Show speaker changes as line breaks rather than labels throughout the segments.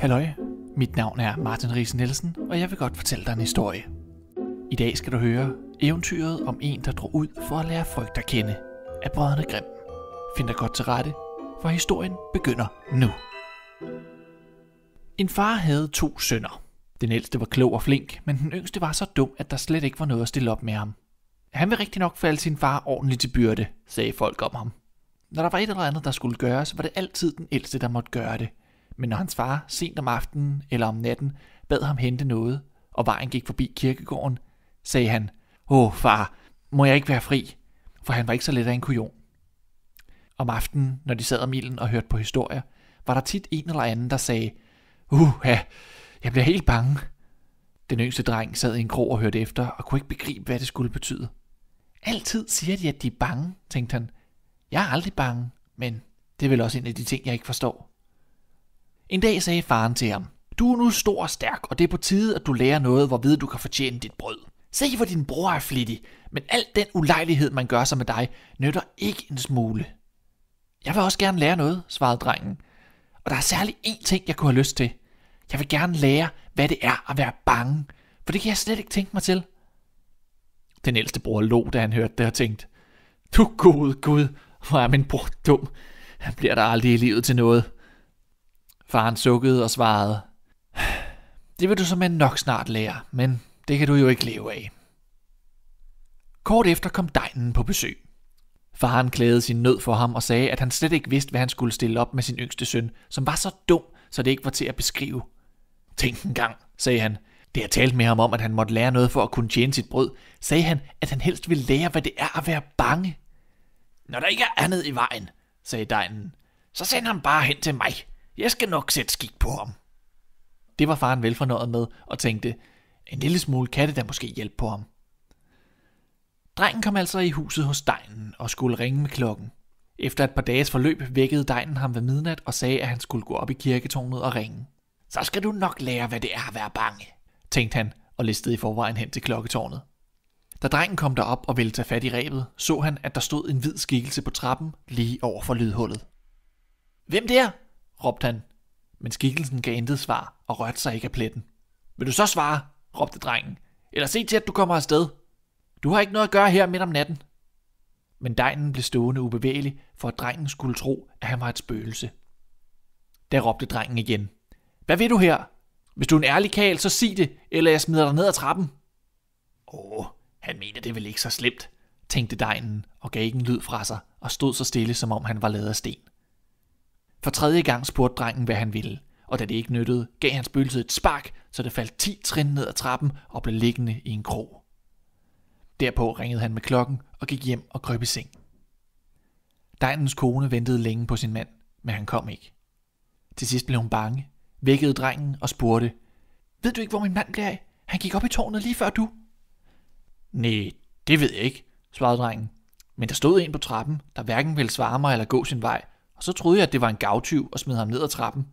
Halløj, mit navn er Martin Ries Nielsen, og jeg vil godt fortælle dig en historie. I dag skal du høre eventyret om en, der drog ud for at lære frygt at kende af brødrene Grimm. Find dig godt til rette, for historien begynder nu. En far havde to sønner. Den ældste var klog og flink, men den yngste var så dum, at der slet ikke var noget at stille op med ham. Han ville rigtig nok falde sin far ordentligt til byrde, sagde folk om ham. Når der var et eller andet, der skulle gøres, var det altid den ældste, der måtte gøre det – men når hans far sent om aftenen eller om natten bad ham hente noget, og vejen gik forbi kirkegården, sagde han, Åh oh, far, må jeg ikke være fri? For han var ikke så let af en kujon. Om aftenen, når de sad om ilden og hørte på historier, var der tit en eller anden, der sagde, Uh, ja, jeg bliver helt bange. Den yngste dreng sad i en krog og hørte efter, og kunne ikke begribe, hvad det skulle betyde. Altid siger de, at de er bange, tænkte han. Jeg er aldrig bange, men det er vel også en af de ting, jeg ikke forstår. En dag sagde faren til ham, du er nu stor og stærk, og det er på tide, at du lærer noget, hvorved du kan fortjene dit brød. Se, hvor din bror er flittig, men al den ulejlighed, man gør sig med dig, nytter ikke en smule. Jeg vil også gerne lære noget, svarede drengen. Og der er særlig én ting, jeg kunne have lyst til. Jeg vil gerne lære, hvad det er at være bange, for det kan jeg slet ikke tænke mig til. Den ældste bror lå, da han hørte det og tænkte, Du gode Gud, hvor er min bror dum. Han bliver der aldrig i livet til noget. Faren sukkede og svarede, det vil du en nok snart lære, men det kan du jo ikke leve af. Kort efter kom dejnen på besøg. Faren klædede sin nød for ham og sagde, at han slet ikke vidste, hvad han skulle stille op med sin yngste søn, som var så dum, så det ikke var til at beskrive. Tænk en gang, sagde han. Det jeg talte med ham om, at han måtte lære noget for at kunne tjene sit brød, sagde han, at han helst ville lære, hvad det er at være bange. Når der ikke er andet i vejen, sagde dejnen, så send ham bare hen til mig. Jeg skal nok sætte skik på ham. Det var faren velfornøjet med og tænkte, en lille smule kan det da måske hjælpe på ham. Drengen kom altså i huset hos Dejnen og skulle ringe med klokken. Efter et par dages forløb vækkede Dejnen ham ved midnat og sagde, at han skulle gå op i kirketårnet og ringe. Så skal du nok lære, hvad det er at være bange, tænkte han og listede i forvejen hen til klokketårnet. Da drengen kom derop og ville tage fat i rebet, så han, at der stod en hvid skikkelse på trappen lige over for lydhullet. Hvem der? råbte han, men skikkelsen gav intet svar og rørte sig ikke af pletten. Vil du så svare, råbte drengen, eller se til, at du kommer afsted. Du har ikke noget at gøre her midt om natten. Men degnen blev stående ubevægelig, for at drengen skulle tro, at han var et spøgelse. Da råbte drengen igen. Hvad vil du her? Hvis du er en ærlig kal, så sig det, eller jeg smider dig ned ad trappen. Åh, han mener det vel ikke så slemt, tænkte degnen og gav ikke en lyd fra sig og stod så stille, som om han var lavet af sten. For tredje gang spurgte drengen, hvad han ville, og da det ikke nyttede, gav han spøgelset et spark, så det faldt 10 trin ned ad trappen og blev liggende i en krog. Derpå ringede han med klokken og gik hjem og krøb i seng. Dejnens kone ventede længe på sin mand, men han kom ikke. Til sidst blev hun bange, vækkede drengen og spurgte, Ved du ikke, hvor min mand blev af? Han gik op i tårnet lige før du. Nej, det ved jeg ikke, svarede drengen. Men der stod en på trappen, der hverken ville svare mig eller gå sin vej, og så troede jeg, at det var en gavtyv og smed ham ned ad trappen.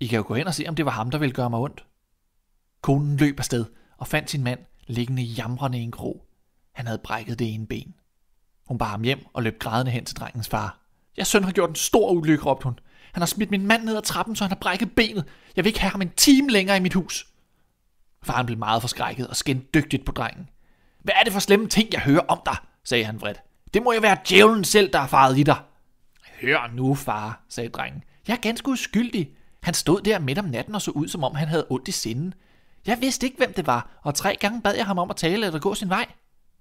I kan jo gå hen og se, om det var ham, der ville gøre mig ondt. Konen løb afsted og fandt sin mand liggende jamrende i en krog. Han havde brækket det ene ben. Hun bar ham hjem og løb grædende hen til drengens far. Jeg søn har gjort en stor ulykke, råbte hun. Han har smidt min mand ned ad trappen, så han har brækket benet. Jeg vil ikke have ham en time længere i mit hus. Faren blev meget forskrækket og skændte dygtigt på drengen. Hvad er det for slemme ting, jeg hører om dig, sagde han vredt. Det må jo være djævlen selv, der har faret i dig. Hør nu, far, sagde drengen. Jeg er ganske uskyldig. Han stod der midt om natten og så ud, som om han havde ondt i sinden. Jeg vidste ikke, hvem det var, og tre gange bad jeg ham om at tale eller gå sin vej.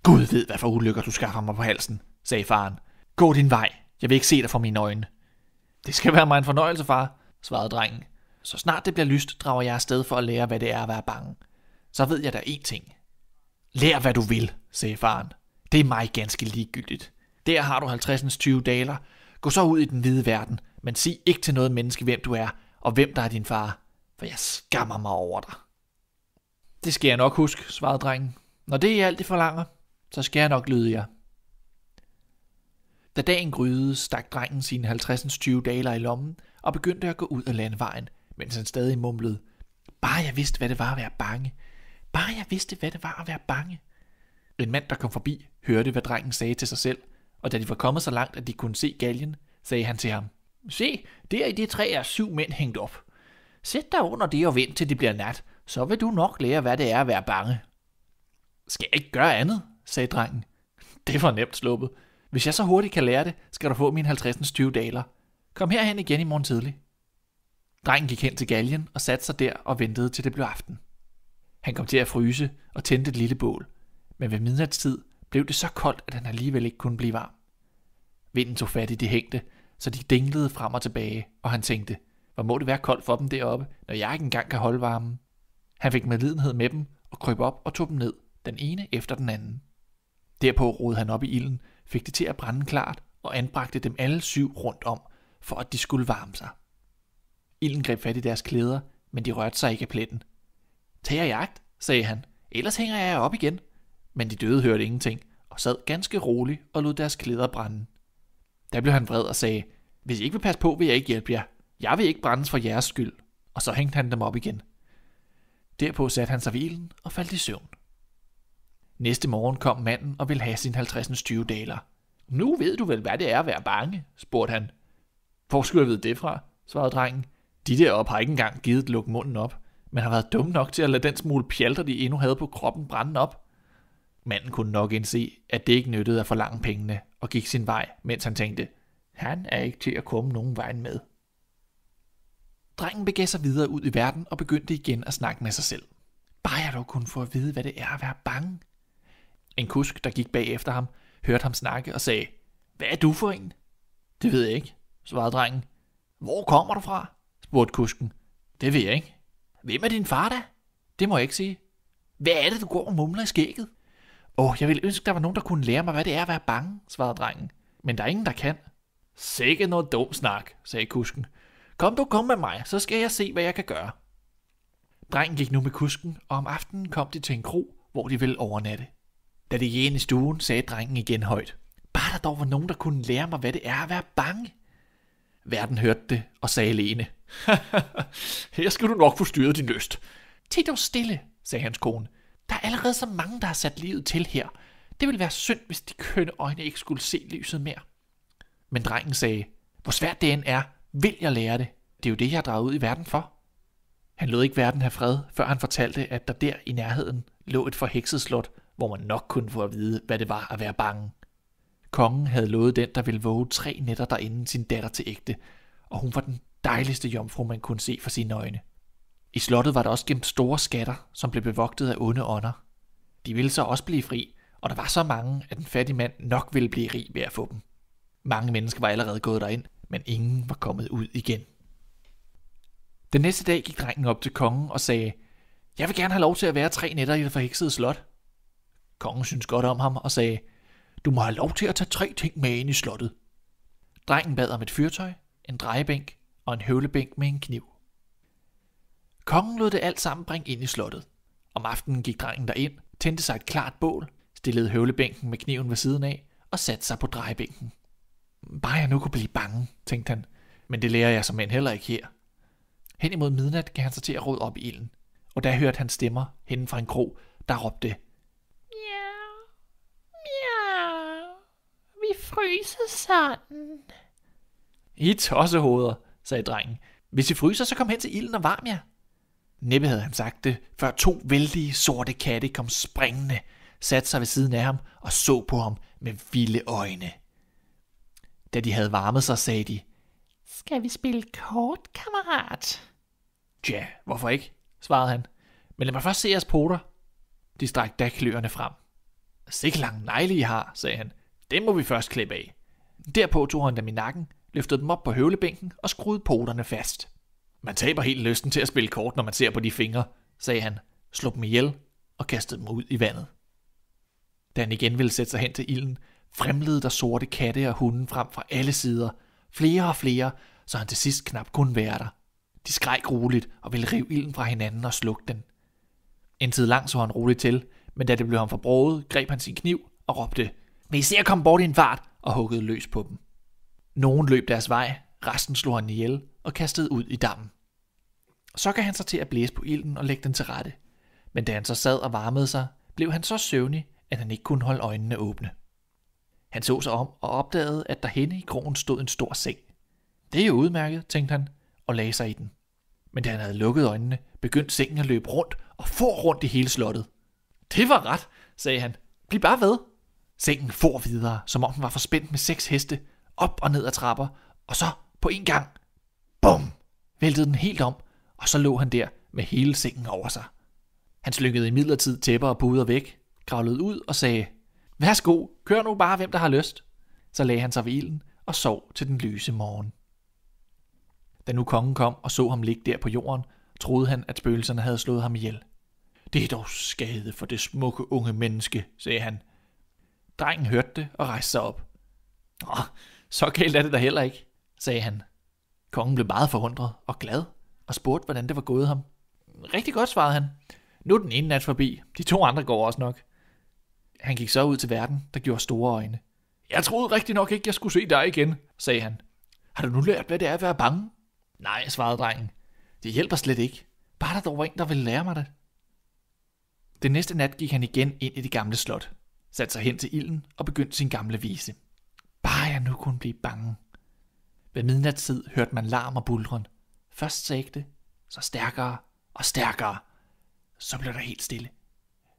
Gud ved, hvad for ulykker du skaffer mig på halsen, sagde faren. Gå din vej. Jeg vil ikke se dig for mine øjne. Det skal være mig en fornøjelse, far, svarede drengen. Så snart det bliver lyst, drager jeg afsted for at lære, hvad det er at være bange. Så ved jeg da én ting. Lær, hvad du vil, sagde faren. Det er mig ganske ligegyldigt. Der har du 50 20 daler, Gå så ud i den hvide verden, men sig ikke til noget menneske, hvem du er, og hvem der er din far, for jeg skammer mig over dig. Det skal jeg nok huske, svarede drengen. Når det er alt, det forlanger, så skal jeg nok lyde jer. Da dagen gryede, stak drengen sine 50-20 daler i lommen og begyndte at gå ud af landvejen, mens han stadig mumlede. Bare jeg vidste, hvad det var at være bange. Bare jeg vidste, hvad det var at være bange. En mand, der kom forbi, hørte, hvad drengen sagde til sig selv – og da de var kommet så langt, at de kunne se galgen, sagde han til ham, Se, der i det træ er syv mænd hængt op. Sæt dig under det og vent til det bliver nat, så vil du nok lære, hvad det er at være bange. Skal jeg ikke gøre andet, sagde drengen. Det var nemt sluppet. Hvis jeg så hurtigt kan lære det, skal du få min 50 20 daler. Kom herhen igen i morgen tidlig. Drengen gik hen til galgen og satte sig der og ventede til det blev aften. Han kom til at fryse og tændte et lille bål, men ved midnatstid blev det så koldt, at han alligevel ikke kunne blive varm. Vinden tog fat i de hængte, så de dinglede frem og tilbage, og han tænkte, hvor må det være koldt for dem deroppe, når jeg ikke engang kan holde varmen. Han fik medlidenhed med dem og kryb op og tog dem ned, den ene efter den anden. Derpå rodede han op i ilden, fik det til at brænde klart og anbragte dem alle syv rundt om, for at de skulle varme sig. Ilden greb fat i deres klæder, men de rørte sig ikke af pletten. Tag jer jagt, sagde han, ellers hænger jeg op igen – men de døde hørte ingenting, og sad ganske roligt og lod deres klæder brænde. Da blev han vred og sagde, hvis I ikke vil passe på, vil jeg ikke hjælpe jer. Jeg vil ikke brændes for jeres skyld. Og så hængte han dem op igen. Derpå satte han sig hvilen og faldt i søvn. Næste morgen kom manden og ville have sin 50 20 daler. Nu ved du vel, hvad det er at være bange, spurgte han. Hvor skulle jeg vide det fra, svarede drengen. De deroppe har ikke engang givet at lukke munden op, men har været dumme nok til at lade den smule pjalter, de endnu havde på kroppen, brænde op. Manden kunne nok indse, at det ikke nyttede at forlange pengene, og gik sin vej, mens han tænkte, han er ikke til at komme nogen vejen med. Drengen begav sig videre ud i verden og begyndte igen at snakke med sig selv. Bare jeg dog kunne få at vide, hvad det er at være bange. En kusk, der gik bag efter ham, hørte ham snakke og sagde, Hvad er du for en? Det ved jeg ikke, svarede drengen. Hvor kommer du fra? spurgte kusken. Det ved jeg ikke. Hvem er din far da? Det må jeg ikke sige. Hvad er det, du går og mumler i skægget? Åh, oh, jeg ville ønske, der var nogen, der kunne lære mig, hvad det er at være bange, svarede drengen. Men der er ingen, der kan. Sikke noget dum snak, sagde kusken. Kom du, kom med mig, så skal jeg se, hvad jeg kan gøre. Drengen gik nu med kusken, og om aftenen kom de til en kro, hvor de ville overnatte. Da de gik ind i stuen, sagde drengen igen højt. Bare der dog var nogen, der kunne lære mig, hvad det er at være bange. Verden hørte det og sagde alene. Her skal du nok få styret din lyst. Tid dog stille, sagde hans kone. Der er allerede så mange, der har sat livet til her. Det ville være synd, hvis de kønne øjne ikke skulle se lyset mere. Men drengen sagde, hvor svært det end er, vil jeg lære det. Det er jo det, jeg har draget ud i verden for. Han lod ikke verden have fred, før han fortalte, at der der i nærheden lå et forhekset slot, hvor man nok kunne få at vide, hvad det var at være bange. Kongen havde lovet den, der ville våge tre nætter derinde, sin datter til ægte, og hun var den dejligste jomfru, man kunne se for sine øjne. I slottet var der også gemt store skatter, som blev bevogtet af onde ånder. De ville så også blive fri, og der var så mange, at den fattige mand nok ville blive rig ved at få dem. Mange mennesker var allerede gået derind, men ingen var kommet ud igen. Den næste dag gik drengen op til kongen og sagde, Jeg vil gerne have lov til at være tre nætter i det forheksede slot. Kongen syntes godt om ham og sagde, Du må have lov til at tage tre ting med ind i slottet. Drengen bad om et fyrtøj, en drejebænk og en høvlebænk med en kniv. Kongen lod det alt sammen bringe ind i slottet. Om aftenen gik drengen derind, tændte sig et klart bål, stillede høvlebænken med kniven ved siden af og satte sig på drejebænken. Bare jeg nu kunne blive bange, tænkte han, men det lærer jeg som end heller ikke her. Hen imod midnat gav han sig til at råde op i ilden, og der hørte han stemmer hen fra en krog, der råbte Miau, miau, vi fryser sådan. I tossehoveder, sagde drengen. Hvis I fryser, så kom hen til ilden og varm jer. Ja. Næppe havde han sagt det, før to vældige sorte katte kom springende, satte sig ved siden af ham og så på ham med vilde øjne. Da de havde varmet sig, sagde de, Skal vi spille kort, kammerat? Ja, hvorfor ikke, svarede han. Men lad mig først se jeres poter. De strakte da kløerne frem. Sikke lang negle, I har, sagde han. Det må vi først klippe af. Derpå tog han dem i nakken, løftede dem op på høvlebænken og skruede poterne fast. Man taber helt lysten til at spille kort, når man ser på de fingre, sagde han, slog dem ihjel og kastede dem ud i vandet. Da han igen ville sætte sig hen til ilden, fremlede der sorte katte og hunde frem fra alle sider, flere og flere, så han til sidst knap kunne være der. De skreg roligt og ville rive ilden fra hinanden og slukke den. En tid lang så han roligt til, men da det blev ham forbruget, greb han sin kniv og råbte, men I se at komme bort i en fart, og huggede løs på dem. Nogen løb deres vej, resten slog han ihjel, og kastede ud i dammen. Så kan han sig til at blæse på ilden og lægge den til rette. Men da han så sad og varmede sig, blev han så søvnig, at han ikke kunne holde øjnene åbne. Han så sig om og opdagede, at der henne i krogen stod en stor seng. Det er jo udmærket, tænkte han, og lagde sig i den. Men da han havde lukket øjnene, begyndte sengen at løbe rundt og for rundt i hele slottet. Det var ret, sagde han. Bliv bare ved. Sengen for videre, som om den var forspændt med seks heste, op og ned ad trapper, og så på en gang Bum! Væltede den helt om, og så lå han der med hele sengen over sig. Han i imidlertid tæpper og puder væk, kravlede ud og sagde, Værsgo, kør nu bare, hvem der har lyst. Så lagde han sig ved ilden og sov til den lyse morgen. Da nu kongen kom og så ham ligge der på jorden, troede han, at spøgelserne havde slået ham ihjel. Det er dog skade for det smukke unge menneske, sagde han. Drengen hørte det og rejste sig op. Åh, så galt er det da heller ikke, sagde han. Kongen blev meget forundret og glad og spurgte, hvordan det var gået ham. Rigtig godt, svarede han. Nu er den ene nat forbi. De to andre går også nok. Han gik så ud til verden, der gjorde store øjne. Jeg troede rigtig nok ikke, jeg skulle se dig igen, sagde han. Har du nu lært, hvad det er at være bange? Nej, svarede drengen. Det hjælper slet ikke. Bare der dog var en, der ville lære mig det. Den næste nat gik han igen ind i det gamle slot, satte sig hen til ilden og begyndte sin gamle vise. Bare jeg nu kunne blive bange. Ved midnatstid hørte man larm og bulren. Først sagte, så stærkere og stærkere. Så blev der helt stille.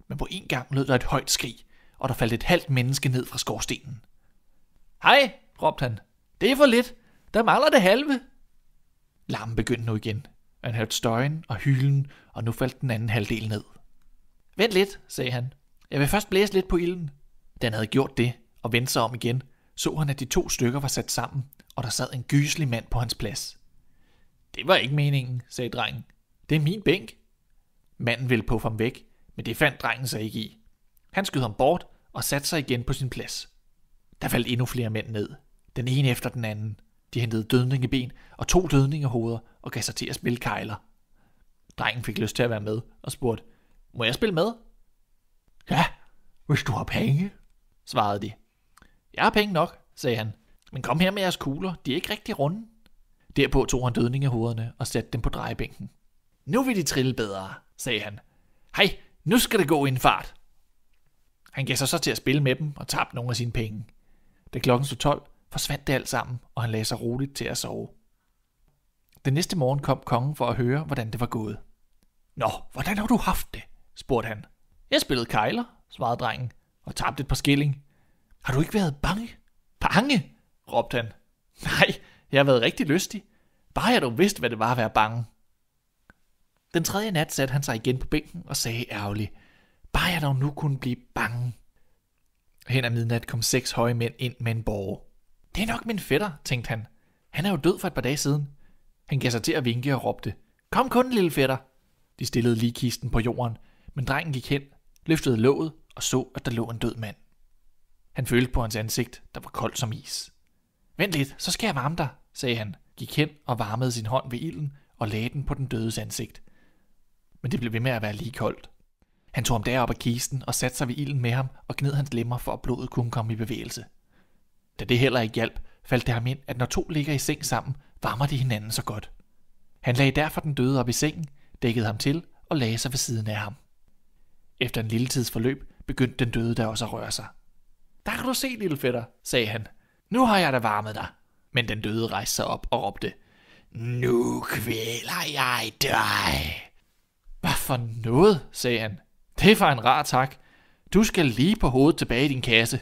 Men på en gang lød der et højt skrig, og der faldt et halvt menneske ned fra skorstenen. Hej, råbte han. Det er for lidt. Der mangler det halve. Larmen begyndte nu igen. Han hørte støjen og hylen, og nu faldt den anden halvdel ned. Vent lidt, sagde han. Jeg vil først blæse lidt på ilden. Den havde gjort det, og vendte sig om igen – så han, at de to stykker var sat sammen, og der sad en gyselig mand på hans plads. Det var ikke meningen, sagde drengen. Det er min bænk. Manden ville puffe ham væk, men det fandt drengen sig ikke i. Han skød ham bort og satte sig igen på sin plads. Der faldt endnu flere mænd ned, den ene efter den anden. De hentede dødningeben og to dødningehoveder og gav sig til at spille kejler. Drengen fik lyst til at være med og spurgte, må jeg spille med? Ja, hvis du har penge, svarede de. Jeg har penge nok, sagde han. Men kom her med jeres kugler, de er ikke rigtig runde. Derpå tog han dødning af hovederne og satte dem på drejebænken. Nu vil de trille bedre, sagde han. Hej, nu skal det gå i en fart. Han gav sig så til at spille med dem og tabte nogle af sine penge. Da klokken stod 12, forsvandt det alt sammen, og han lagde sig roligt til at sove. Den næste morgen kom kongen for at høre, hvordan det var gået. Nå, hvordan har du haft det? spurgte han. Jeg spillede kejler, svarede drengen, og tabte et par skilling. Har du ikke været bange? Bange? råbte han. Nej, jeg har været rigtig lystig. Bare jeg dog vidste, hvad det var at være bange. Den tredje nat satte han sig igen på bænken og sagde ærgerligt, bare jeg dog nu kunne blive bange. Hen ad midnat kom seks høje mænd ind med en borger. Det er nok min fætter, tænkte han. Han er jo død for et par dage siden. Han gav sig til at vinke og råbte, kom kun, lille fætter. De stillede lige kisten på jorden, men drengen gik hen, løftede låget og så, at der lå en død mand. Han følte på hans ansigt, der var koldt som is. Vent lidt, så skal jeg varme dig, sagde han, gik hen og varmede sin hånd ved ilden og lagde den på den dødes ansigt. Men det blev ved med at være lige koldt. Han tog ham derop af kisten og satte sig ved ilden med ham og gned hans lemmer, for at blodet kunne komme i bevægelse. Da det heller ikke hjalp, faldt det ham ind, at når to ligger i seng sammen, varmer de hinanden så godt. Han lagde derfor den døde op i sengen, dækkede ham til og lagde sig ved siden af ham. Efter en lille tids forløb begyndte den døde da også at røre sig. Der kan du se, lille fætter, sagde han. Nu har jeg da varmet dig. Men den døde rejste sig op og råbte, Nu kvæler jeg dig. Hvad for noget, sagde han. Det for en rar tak. Du skal lige på hovedet tilbage i din kasse.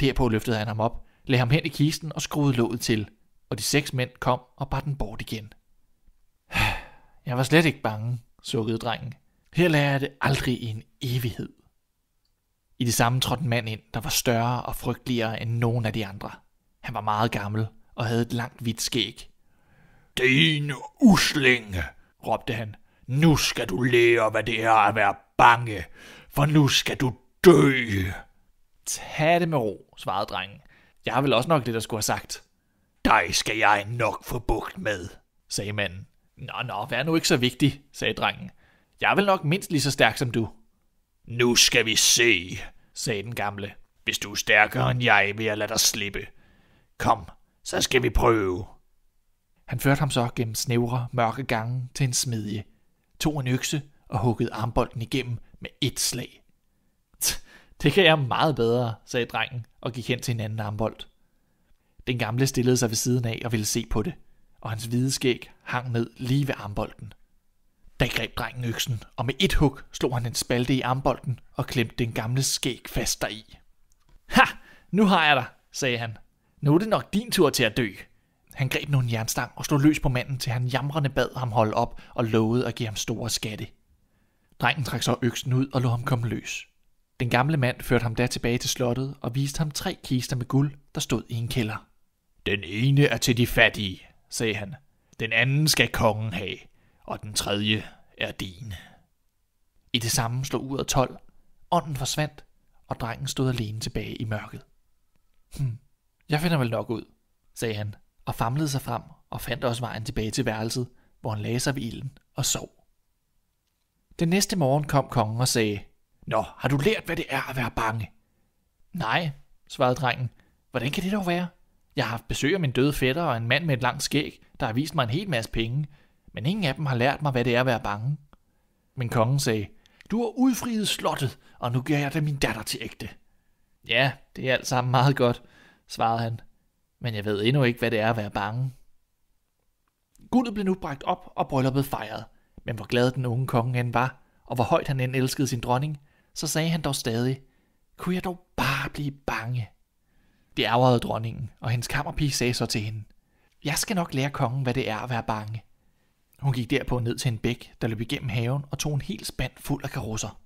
Derpå løftede han ham op, lagde ham hen i kisten og skruede låget til, og de seks mænd kom og bar den bort igen. Jeg var slet ikke bange, sukkede drengen. Her lærer jeg det aldrig i en evighed. I det samme trådte en mand ind, der var større og frygteligere end nogen af de andre. Han var meget gammel og havde et langt hvidt skæg. Din uslinge, råbte han. Nu skal du lære, hvad det er at være bange, for nu skal du dø. Tag det med ro, svarede drengen. Jeg har vel også nok det, der skulle have sagt. Dig skal jeg nok få bugt med, sagde manden. Nå, nå, vær nu ikke så vigtig, sagde drengen. Jeg er vel nok mindst lige så stærk som du. Nu skal vi se, sagde den gamle. Hvis du er stærkere end jeg, vil jeg lade dig slippe. Kom, så skal vi prøve. Han førte ham så gennem snævre, mørke gange til en smedje, tog en økse og huggede armbolden igennem med et slag. Det kan jeg meget bedre, sagde drengen og gik hen til en anden armbold. Den gamle stillede sig ved siden af og ville se på det, og hans hvide skæg hang ned lige ved armbolden. Da greb drengen øksen, og med et hug slog han en spalte i armbolden og klemte den gamle skæg fast deri. Ha! Nu har jeg dig, sagde han. Nu er det nok din tur til at dø. Han greb nogle en jernstang og slog løs på manden, til han jamrende bad ham holde op og lovede at give ham store skatte. Drengen trak så øksen ud og lod ham komme løs. Den gamle mand førte ham da tilbage til slottet og viste ham tre kister med guld, der stod i en kælder. Den ene er til de fattige, sagde han. Den anden skal kongen have og den tredje er din. I det samme slog uret 12, ånden forsvandt, og drengen stod alene tilbage i mørket. Hm, jeg finder vel nok ud, sagde han, og famlede sig frem og fandt også vejen tilbage til værelset, hvor han lagde sig ved ilden og sov. Den næste morgen kom kongen og sagde, Nå, har du lært, hvad det er at være bange? Nej, svarede drengen. Hvordan kan det dog være? Jeg har haft besøg af min døde fætter og en mand med et langt skæg, der har vist mig en hel masse penge, men ingen af dem har lært mig, hvad det er at være bange. Men kongen sagde, du har udfriet slottet, og nu giver jeg dig min datter til ægte. Ja, det er alt sammen meget godt, svarede han, men jeg ved endnu ikke, hvad det er at være bange. Guldet blev nu bragt op, og brylluppet fejret. Men hvor glad den unge konge end var, og hvor højt han end elskede sin dronning, så sagde han dog stadig, kunne jeg dog bare blive bange? Det ærgerede dronningen, og hendes kammerpige sagde så til hende, jeg skal nok lære kongen, hvad det er at være bange. Hun gik derpå ned til en bæk, der løb igennem haven og tog en hel spand fuld af karosser.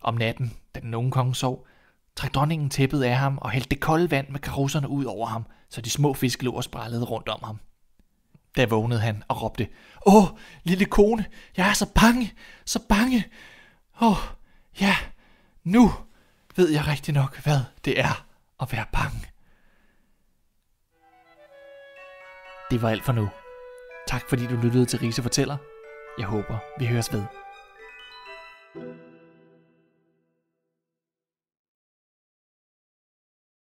Om natten, da den unge konge sov, trak dronningen tæppet af ham og hældte det kolde vand med karosserne ud over ham, så de små fisk lå og sprællede rundt om ham. Da vågnede han og råbte, Åh, lille kone, jeg er så bange, så bange. Åh, ja, nu ved jeg rigtig nok, hvad det er at være bange. Det var alt for nu. Tak fordi du lyttede til Riese Fortæller. Jeg håber, vi høres ved. thank you